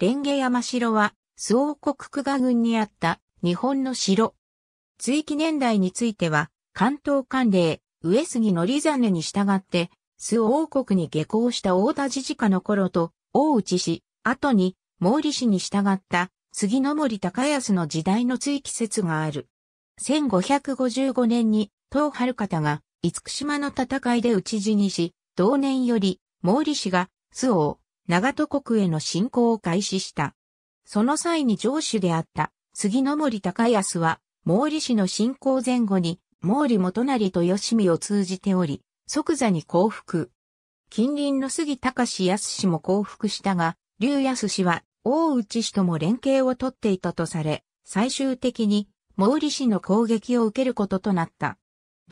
蓮華山城は、周王国久我郡にあった日本の城。追記年代については、関東管領、上杉則真に従って、周王国に下校した大田自治家の頃と、大内氏、後に、毛利氏に従った、杉の森高安の時代の追記説がある。1555年に、東春方が、厳島の戦いで討ち死にし、同年より、毛利氏が、周王、長戸国への侵攻を開始した。その際に城主であった杉の森高安は、毛利氏の侵攻前後に、毛利元成と吉見を通じており、即座に降伏。近隣の杉高康氏も降伏したが、劉康氏は大内氏とも連携を取っていたとされ、最終的に毛利氏の攻撃を受けることとなった。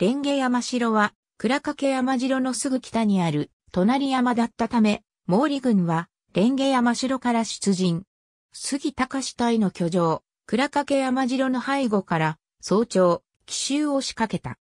蓮華山城は、倉掛山城のすぐ北にある隣山だったため、毛利軍は、蓮華山城から出陣。杉隆隊の居城、倉掛山城の背後から、早朝、奇襲を仕掛けた。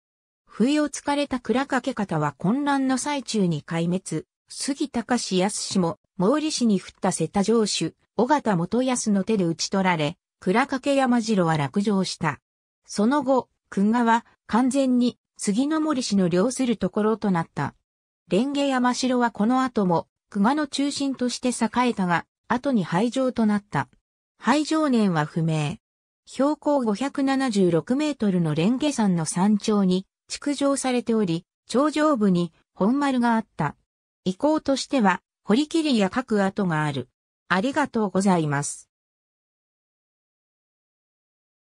不意をつかれた倉掛方は混乱の最中に壊滅。杉隆康氏も、毛利氏に降った瀬田城主、尾形元康の手で討ち取られ、倉掛山城は落城した。その後、君賀は完全に杉の森氏の領するところとなった。蓮華山城はこの後も熊の中心として栄えたが、後に廃城となった。廃城年は不明。標高576メートルの蓮華山の山頂に築城されており、頂上部に本丸があった。遺構としては、堀切りや各跡がある。ありがとうございます。